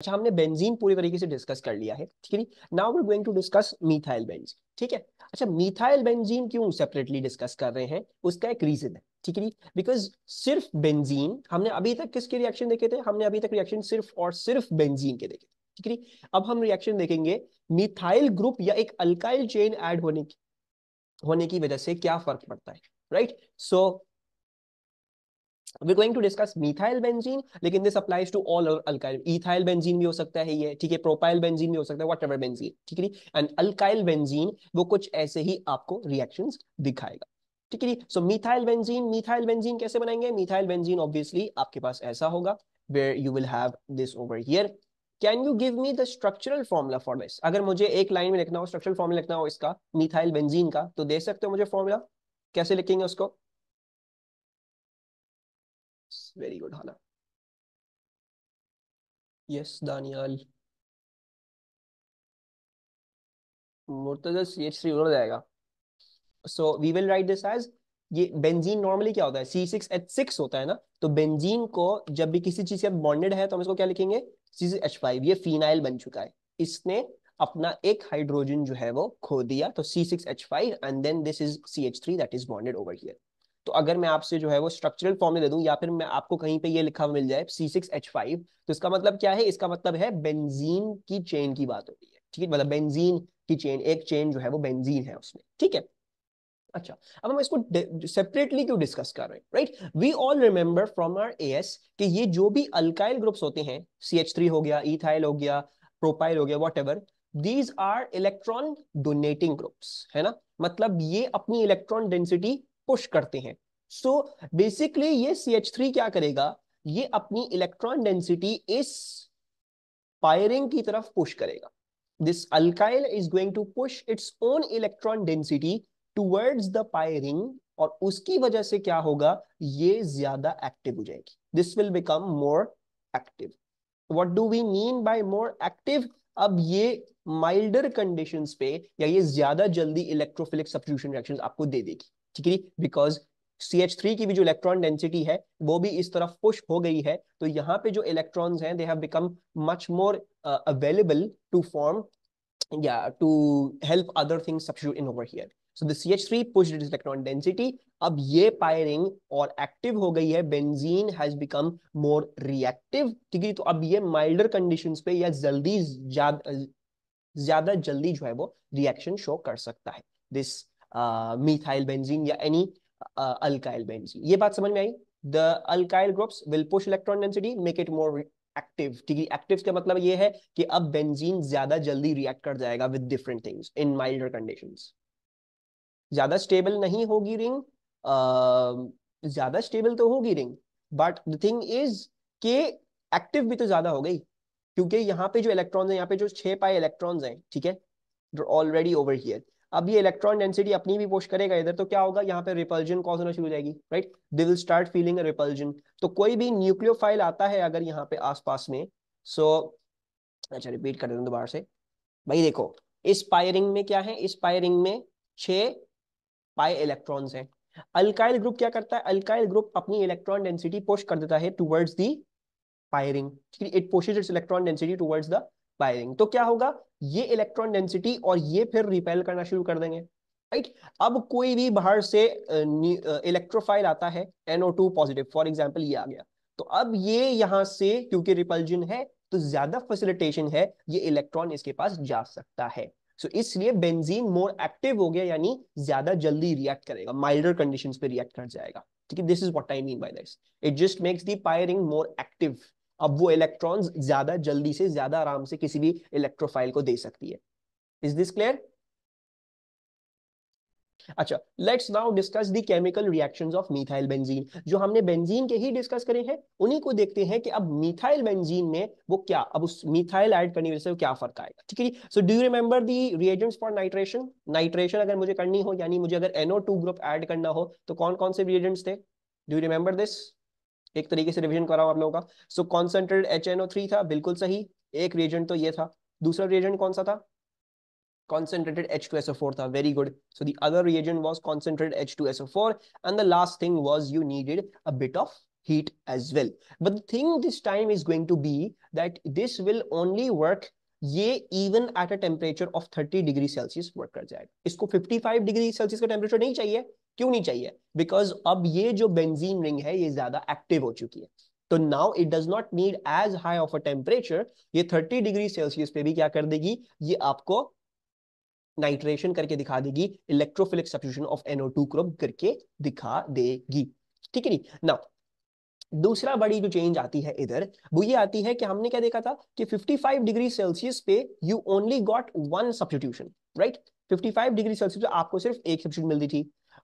अच्छा हमने बेंजीन पूरी तरीके से डिस्कस कर लिया है ठीक है now we going to discuss methyl benzene ठीक है अच्छा मिथाइल बेंजीन क्यों सेपरेटली डिस्कस कर रहे हैं उसका एक रीजन है ठीक है बिकॉज सिर्फ बेंजीन हमने अभी तक किसके रिएक्शन देखे थे हमने अभी तक रिएक्शन सिर्फ और सिर्फ बेंजीन के देखे ठीक है अब हम रिएक्शन देखेंगे मिथाइल ग्रुप या एक अल्काइल चेन एड होने की होने की वजह से क्या फर्क पड़ता है right so we're going to discuss methyl benzene लेकिन this applies to all alkyl ethyl benzene भी हो सकता है ये ठीक है propyl benzene भी हो सकता है whatever benzene ठीक है and alkyl benzene वो कुछ ऐसे ही आपको reactions दिखाएगा ठीक है so methyl benzene methyl benzene कैसे बनाएंगे मिथाइल बेंजीन ऑब्वियसली आपके पास ऐसा होगा where you will have this over here can you give me the structural formula for this अगर मुझे एक लाइन में लिखना हो स्ट्रक्चरल फॉर्मूला लिखना हो इसका मिथाइल बेंजीन का तो दे सकते हो मुझे फॉर्मूला कैसे लिखेंगे उसको very good Hana yes Danial Murtaza C H three हो जाएगा so we will write this as ये बेंजीन नॉर्मली क्या होता है सी सिक्स एच सिक्स होता है ना तो बेंजीन को जब भी किसी चीज से बॉन्डेड है तो हम इसको क्या लिखेंगे सी सिक्स एच फाइव ये फिनाइल बन चुका है इसने अपना एक हाइड्रोजन जो है वो खो दिया तो C six H five and then this is C H three that is bonded over here तो अगर मैं आपसे जो है वो स्ट्रक्चरल फॉर्म में दे दूं या फिर मैं आपको कहीं पे ये लिखा हुआ मिल जाए C6H5 तो इसका मतलब क्या है इसका मतलब है बेंजीन की चेन की बात हो रही है ठीक है मतलब बेंजीन की चेन एक चेन जो है वो बेंजीन है उसमें ठीक है अच्छा अब हम इसको सेपरेटली क्यों डिस्कस कर रहे हैं right we all remember from R S कि ये जो भी अल्काइल ग्रुप्स होते हैं CH3 हो गया इथाइल हो गया प्रोपाइल हो गया whatever these are electron donating groups है ना मतलब ये अपनी इलेक्ट्रॉन डेंसिटी पुश करते हैं सो so, बेसिकली ये सी एच थ्री क्या करेगा ये अपनी इलेक्ट्रॉन डेंसिटी इस पायरिंग की तरफ पुश करेगा this alkyl is going to push its own electron density towards the pi ring और उसकी वजह से क्या होगा ये ज्यादा एक्टिव हो जाएगी this will become more active what do we mean by more active अब ये माइल्डर कंडीशंस पे या ये ज्यादा जल्दी इलेक्ट्रोफिलिक सब्सिट्यूशन रिएक्शंस आपको दे देगी ठीक है बिकॉज सी एच थ्री की भी जो इलेक्ट्रॉन डेंसिटी है वो भी इस तरफ पुश हो गई है तो यहाँ पे जो इलेक्ट्रॉन्स हैं they have become much more available to form या to help other things substitute in over here so the C H three push electron density अब ये पायरिंग और एक्टिव हो गई है benzene has become more reactive ठीक है तो अब ये माइल्डर कंडीशन पे या जल्दी ज्यादा जल्दी जो है वो रिएक्शन शो कर सकता है दिस methyl बेंजीन या एनी अल्काइल बेंजीन ये बात समझ में आई the alkyl groups will push electron density make it more active ठीक है एक्टिव का मतलब ये है कि अब बेंजीन ज्यादा जल्दी रिएक्ट कर जाएगा with different things in milder conditions ज्यादा स्टेबल नहीं होगी रिंग uh, ज्यादा स्टेबल तो होगी ring but the thing is के एक्टिव भी तो ज्यादा हो गई क्योंकि यहाँ पे जो इलेक्ट्रॉन्स हैं यहाँ पे जो छह पाए इलेक्ट्रॉन्स हैं ठीक है ऑलरेडी ओवर हियर अब ये इलेक्ट्रॉन डेंसिटी अपनी भी पोस्ट करेगा इधर तो क्या होगा यहाँ पे रिपल्जन कॉज होना शुरू हो जाएगी right they will start feeling repulsion तो कोई भी न्यूक्लियोफाइल आता है अगर यहाँ पे आसपास में सो so, अच्छा रिपीट कर दोबारा से भाई देखो इस पायरिंग में क्या है इस पायरिंग में छह पाए इलेक्ट्रॉन है अल्काइल ग्रुप क्या करता है अल्काइल ग्रुप अपनी इलेक्ट्रॉन डेंसिटी पोस्ट कर देता है towards the pi ring it pushes its electron density towards the pi ring तो क्या होगा ये इलेक्ट्रॉन डेंसिटी और ये फिर रिपेल करना शुरू कर देंगे राइट right? अब कोई भी बाहर से इलेक्ट्रोफाइल आता है NO2 पॉजिटिव फॉर एग्जाम्पल ये आ गया तो अब ये यहां से क्योंकि रिपल्जन है तो ज्यादा फैसिलिटेशन है ये इलेक्ट्रॉन इसके पास जा सकता है सो so, इसलिए बेंजीन मोर एक्टिव हो गया यानी ज्यादा जल्दी रिएक्ट करेगा माइल्डर कंडीशंस पे रिएक्ट कर जाएगा ठीक है this is what I mean by this it just makes the pi ring more active अब वो इलेक्ट्रॉन्स ज्यादा जल्दी से ज्यादा आराम से किसी भी इलेक्ट्रोफाइल को दे सकती है इज दिस क्लियर अच्छा let's now discuss the chemical reactions of methyl benzene जो हमने बेंजीन के ही डिस्कस करे हैं उन्हीं को देखते हैं कि अब मिथाइल बेंजीन में वो क्या अब उस मिथाइल ऐड करने से क्या फर्क आएगा ठीक है so do you remember the reagents for nitration nitration अगर मुझे करनी हो यानी मुझे अगर NO2 ग्रुप ऐड करना हो तो कौन कौन से रिएजेंट्स थे डू यू रिमेंबर दिस एक तरीके से रिवीजन कराऊं आप लोगों का सो कॉन्सेंट्रेट एच था बिल्कुल सही एक रिएजेंट तो ये था दूसरा रिएजेंट कौन सा था concentrated H2SO4 tha. Very good. So the other reagent was concentrated H2SO4. And the last thing was you needed a bit of heat as well. But the thing this time is going to be that this will only work ये even at a temperature of 30 degree Celsius work कर जाएगा इसको 55 degree Celsius का temperature नहीं चाहिए क्यों नहीं चाहिए बिकॉज अब ये जो बेंजीन रिंग है ये ज्यादा एक्टिव हो चुकी है तो now it does not need as high of a temperature ये 30 डिग्री सेल्सियस पे भी क्या कर देगी ये आपको नाइट्रेशन करके दिखा देगी electrophilic substitution of two chrome करके दिखा देगी ठीक है नी नाउ दूसरा बड़ी जो चेंज आती है इधर वो ये आती है कि हमने क्या देखा था कि 55 डिग्री सेल्सियस पे you only got one substitution right 55 degree Celsius पे आपको सिर्फ एक सब्सिट्यूशन मिलती थी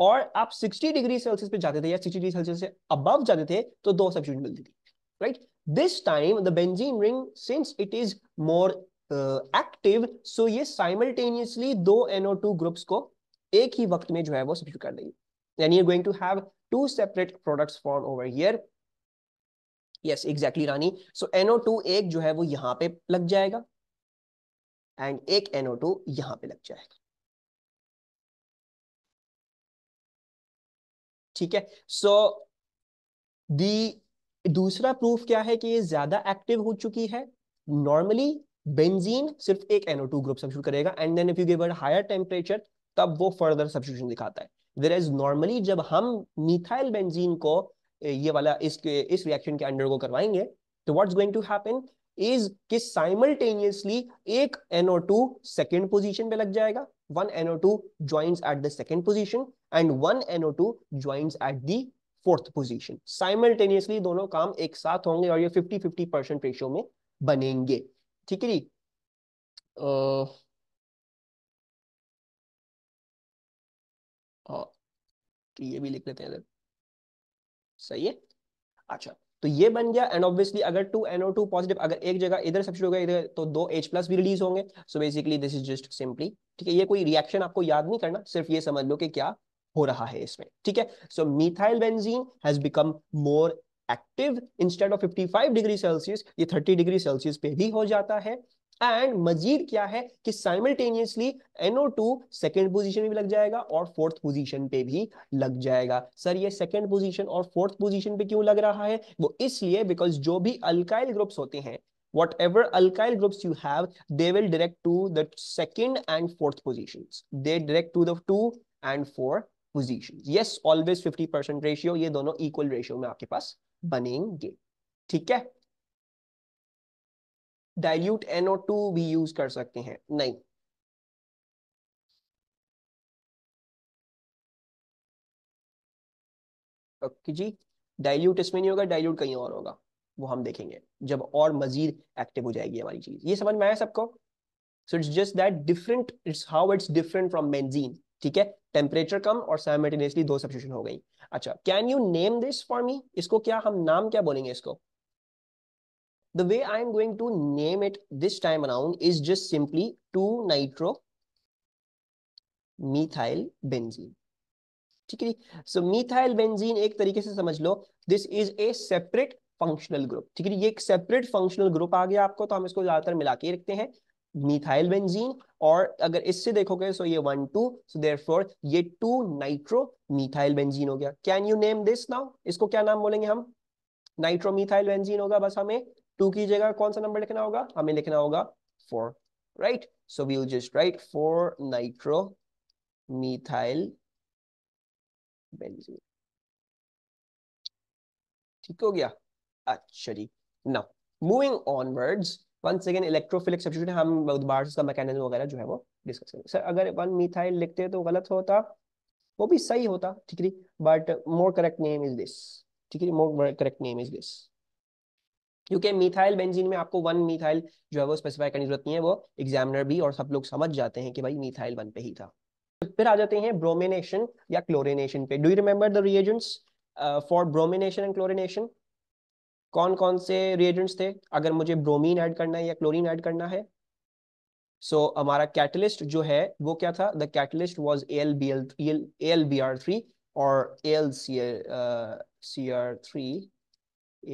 और आप 60 डिग्री सेल्सियस पे जाते थे या 60 डिग्री सेल्सियस से अबव जाते थे तो दो सब्सिट्यूट मिलती थी right this time the benzene ring since it is more active so ये साइमल्टेनियसली दो NO2 ग्रुप्स को एक ही वक्त में जो है वो सब्सिट्यूट कर देगी यानी going to have two separate products form over here yes exactly Rani so NO2 एक जो है वो यहां पे लग जाएगा एंड एक NO2 यहां पे लग जाएगा ठीक है सो so, दी दूसरा प्रूफ क्या है कि ये ज्यादा एक्टिव हो चुकी है नॉर्मली बेंजीन सिर्फ एक एनओ टू ग्रुप सब्सिट्यूट करेगा and then if you give it higher temperature तब वो फर्दर सब्सिट्यूशन दिखाता है देयर इज नॉर्मली जब हम मिथाइल बेंजीन को ये वाला इसके इस रिएक्शन के अंडर को करवाएंगे तो what's going to happen is कि साइमल्टेनियसली एक एनओ टू सेकेंड पोजिशन पे लग जाएगा one NO two joint at the second position and one NO two joint at the fourth position simultaneously दोनों काम एक साथ होंगे और ये फिफ्टी फिफ्टी परसेंट रेशियो में बनेंगे ठीक है जी हाँ, तो ये भी लिख लेते हैं सही है अच्छा तो ये बन गया एंड ऑब्वियसली अगर टू एनओ टू पॉजिटिव अगर एक जगह इधर सब्सिट्यूट होगा इधर तो दो एच प्लस भी रिलीज होंगे so basically this is just simply ठीक है ये कोई रिएक्शन आपको याद नहीं करना सिर्फ ये समझ लो कि क्या हो रहा है इसमें ठीक है so methyl benzene has become more active instead of 55 degree Celsius ये 30 डिग्री सेल्सियस पे भी हो जाता है एंड मजीद क्या है कि साइमल्टेनियसली NO2 सेकेंड पोजीशन में भी लग जाएगा और फोर्थ पोजीशन पे भी लग जाएगा सर ये सेकेंड पोजीशन और फोर्थ पोजीशन पे क्यों लग रहा है वो इसलिए बिकॉज जो भी अल्काइल ग्रुप्स होते हैं whatever alkyl groups you have they will direct to the second and fourth position they direct to the two and four position yes always fifty percent ratio ये दोनों equal ratio में आपके पास बनेंगे ठीक है dilute NO two भी use कर सकते हैं नहीं ओके जी डायल्यूट इसमें नहीं होगा डायल्यूट कहीं और होगा वो हम देखेंगे जब और मजीद एक्टिव हो जाएगी हमारी चीज ये समझ में आया सबको so it's just that different it's how it's different from benzene ठीक है टेम्परेचर कम और साइमल्टेनियसली दो सब्सिट्यूशन हो गई अच्छा can you name this for me इसको क्या हम नाम क्या बोलेंगे इसको the way I am going to name it this time around is just simply two nitro methyl benzene ठीक है सो मिथाइल बेंजीन एक तरीके से समझ लो this is a separate functional group ठीक है ये एक सेपरेट फंक्शनल ग्रुप आ गया आपको तो हम इसको ज्यादातर मिला के रखते हैं मिथाइल बेंजीन और अगर इससे देखोगे सो ये वन टू सो फोर ये टू नाइट्रो मिथाइल बेंजीन हो गया can you name this now इसको क्या नाम बोलेंगे हम नाइट्रो मिथाइल बेंजीन होगा बस हमें टू की जगह कौन सा नंबर लिखना होगा हमें लिखना होगा four right so we will just write four nitro methyl benzene ठीक हो गया अच्छा जी now moving onwards once again electrophilic substitution हम दोबारा से उसका मैकेनिज्म वगैरह जो है वो डिस्कस करेंगे सर अगर वन मिथाइल लिखते तो गलत होता वो भी सही होता ठीक है but more correct name is this ठीक है more correct name is this क्योंकि मिथाइल बेंजीन में आपको वन मिथाइल जो है वो स्पेसिफाई करने की जरूरत नहीं है वो एग्जामिनर भी और सब लोग समझ जाते हैं कि भाई मिथाइल वन पे ही था तो फिर आ जाते हैं ब्रोमिनेशन या क्लोरिनेशन पे do you remember the reagents for bromination and chlorination कौन कौन से रिएजेंट्स थे अगर मुझे ब्रोमीन ऐड करना है या क्लोरीन ऐड करना है सो so, हमारा कैटलिस्ट जो है वो क्या था the catalyst was L B L A L B R three और A L C L C R three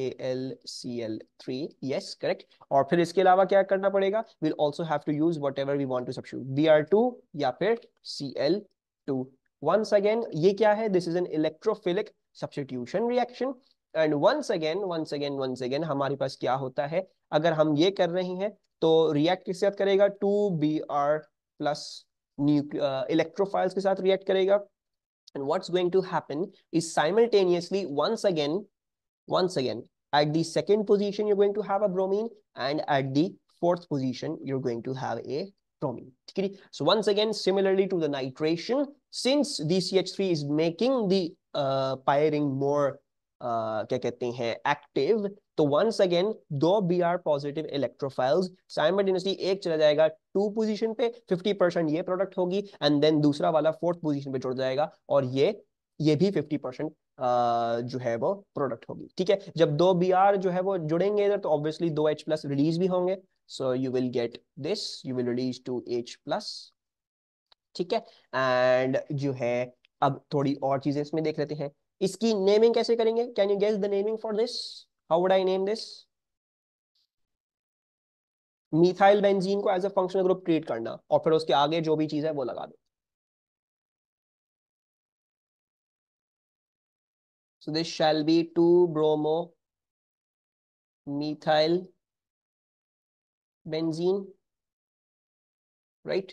A L C L three yes correct और फिर इसके अलावा क्या करना पड़ेगा will also have to use whatever we want to सब B R two या फिर C L two once again ये क्या है this is an electrophilic substitution reaction and once again once again once again हमारे पास क्या होता है अगर हम ये कर रहे हैं तो रिएक्ट किसके साथ करेगा two B R plus electrophiles के साथ रिएक्ट करेगा and what's going to happen is simultaneously once again once again at the second position you're going to have a bromine and at the fourth position you're going to have a so once again similarly to the nitration since dch3 is making the uh, pyrene more क्या कहते हैं active तो once again दो B R positive electrophiles simultaneously एक चला जाएगा to position पे 50 percent ये प्रोडक्ट होगी एंड देन दूसरा वाला फोर्थ पोजीशन पे जुड़ जाएगा और ये ये भी 50 परसेंट जो है वो प्रोडक्ट होगी ठीक है जब दो बी आर जो है वो जुड़ेंगे इधर तो ऑब्वियसली दो एच प्लस रिलीज भी होंगे so you will get this you will release two H plus ठीक है एंड जो है अब थोड़ी और चीजें इसमें देख लेते हैं इसकी नेमिंग कैसे करेंगे can you guess the naming for this how would I name this methyl benzene को as a functional group treat करना और फिर उसके आगे जो भी चीज है वो लगा दो so this shall be 2 bromo methyl benzene right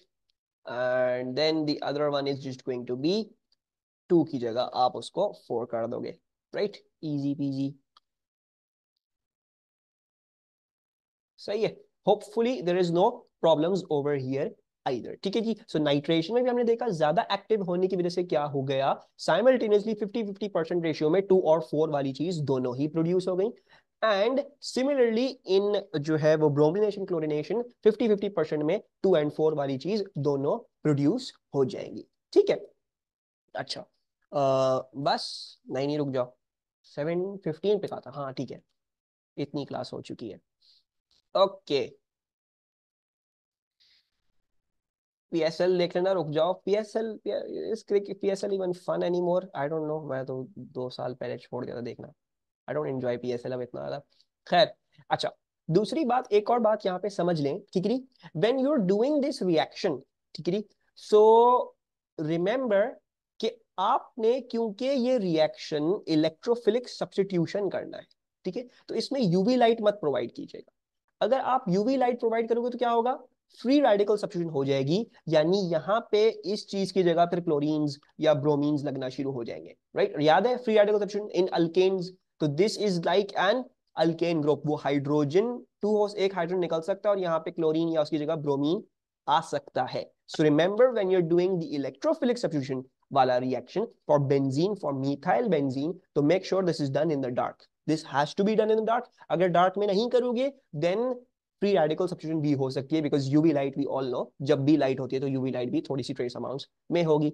and then the other one is just going to be two की जगह आप उसको फोर कर दोगे राइट इजी पीजी सही है hopefully there is no problem over here either ठीक है जी सो so, नाइट्रेशन में भी हमने देखा ज्यादा एक्टिव होने की वजह से क्या हो गया साइमल्टेनियसली 50 50 परसेंट रेशियो में टू और फोर वाली चीज दोनों ही प्रोड्यूस हो गई एंड सिमिलरली इन जो है वो ब्रोमिनेशन क्लोरिनेशन 50 50 परसेंट में टू एंड फोर वाली चीज दोनों प्रोड्यूस हो जाएंगी ठीक है अच्छा बस नहीं नहीं रुक जाओ सेवन फिफ्टीन पे कहा था हाँ ठीक है इतनी क्लास हो चुकी है ओके पीएसएल देख लेना रुक जाओ पीएसएल इस cricket PSL even fun any more I don't know मैं तो दो साल पहले छोड़ गया था देखना आई डोंट एंजॉय पीएसएल अब इतना ज्यादा खैर अच्छा दूसरी बात एक और बात यहाँ पे समझ लें ठीक है when you are doing this reaction ठीक है सो रिमेंबर आपने क्योंकि ये रिएक्शन इलेक्ट्रोफिलिक सब्सटीट्यूशन करना है ठीक है तो इसमें यूवी लाइट मत प्रोवाइड कीजिएगा अगर आप यूवी लाइट प्रोवाइड करोगे तो क्या होगा फ्री रेडिकल सब्सिट्यूशन हो जाएगी यानी यहाँ पे इस चीज की जगह फिर क्लोरीन्स या ब्रोमीन लगना शुरू हो जाएंगे राइट याद है free radical substitution in alkanes तो this is like an alkane group वो हाइड्रोजन टू हो एक हाइड्रोजन निकल सकता है और यहाँ पे क्लोरीन या उसकी जगह ब्रोमीन आ सकता है so remember when you are doing the electrophilic substitution वाला reaction for benzene for methyl benzene तो make sure this is done in the dark this has to be done in the dark अगर dark में नहीं करोगे, then pre radical substitution भी हो सकती है because UV light we all know जब भी लाइट होती है तो यूवी लाइट भी थोड़ी सी ट्रेस अमाउंट्स में होगी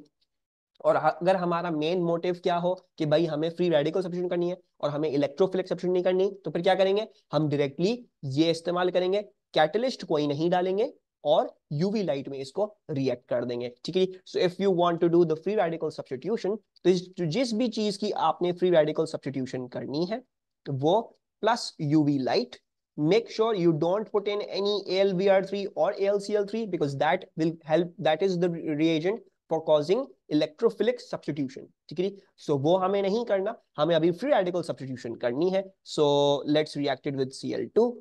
और अगर हमारा मेन मोटिव क्या हो कि भाई हमें फ्री रेडिकल सब्सटीट्यूशन करनी है और हमें इलेक्ट्रोफिलिक सब्सटीट्यूशन नहीं करनी तो फिर क्या करेंगे हम डायरेक्टली ये इस्तेमाल करेंगे कैटलिस्ट कोई नहीं डालेंगे और यूवी लाइट में इसको रिएक्ट कर देंगे ठीक है so if you want to do the free radical substitution तो जिस भी चीज की आपने फ्री रेडिकल सब्सटीट्यूशन करनी है वो plus UV light make sure you don't put in any एएलवीआर3 और एएलसीएल3 because that will help that is the reagent for causing electrophilic substitution ठीक है सो वो हमें नहीं करना हमें अभी फ्री रेडिकल सब्सटीट्यूशन करनी है so let's react it with सीएल2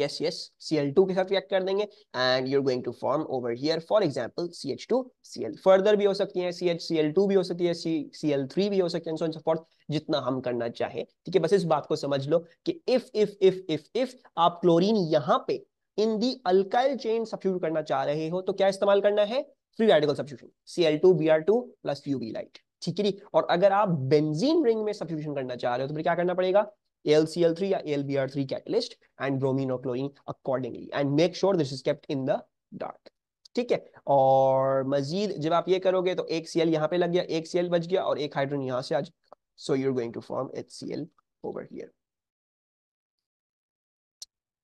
yes yes cl2 के साथ रिएक्ट कर देंगे and you going to form over here for ch2 cl further भी हो सकती है ch cl2 भी हो सकती है cl3 भी हो सकती है एंड सो फॉर्थ जितना हम करना चाहे ठीक है बस इस बात को समझ लो कि if if if if if आप क्लोरीन यहाँ पे in the alkyl chain substitute करना चाह रहे हो तो क्या इस्तेमाल करना है free radical substitution Cl2 Br2 plus UV light ठीक है और अगर आप बेंजीन रिंग में सब्स्टिट्यूशन करना चाह रहे हो तो फिर क्या करना पड़ेगा AlCl3 or AlBr3 catalyst and bromine or chlorine accordingly and make sure this is kept in the dark. ठीक है और मजीद जब आप ये करोगे तो एक सीएल यहाँ पे लग गया एक सीएल बच गया और एक हाइड्रोजन यहाँ से आज so you're going to form H C L over here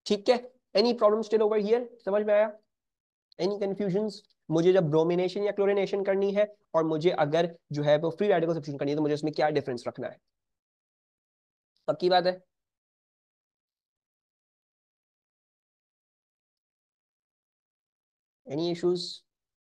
ठीक है any problem still over here समझ में आया एनी कंफ्यूजन मुझे जब ब्रोमिनेशन या क्लोरिनेशन करनी है और मुझे अगर जो है वो फ्री रेडिकल सब्सिट्यूशन करनी है तो मुझे उसमें क्या डिफरेंस रखना है पक्की बात है एनी इश्यूज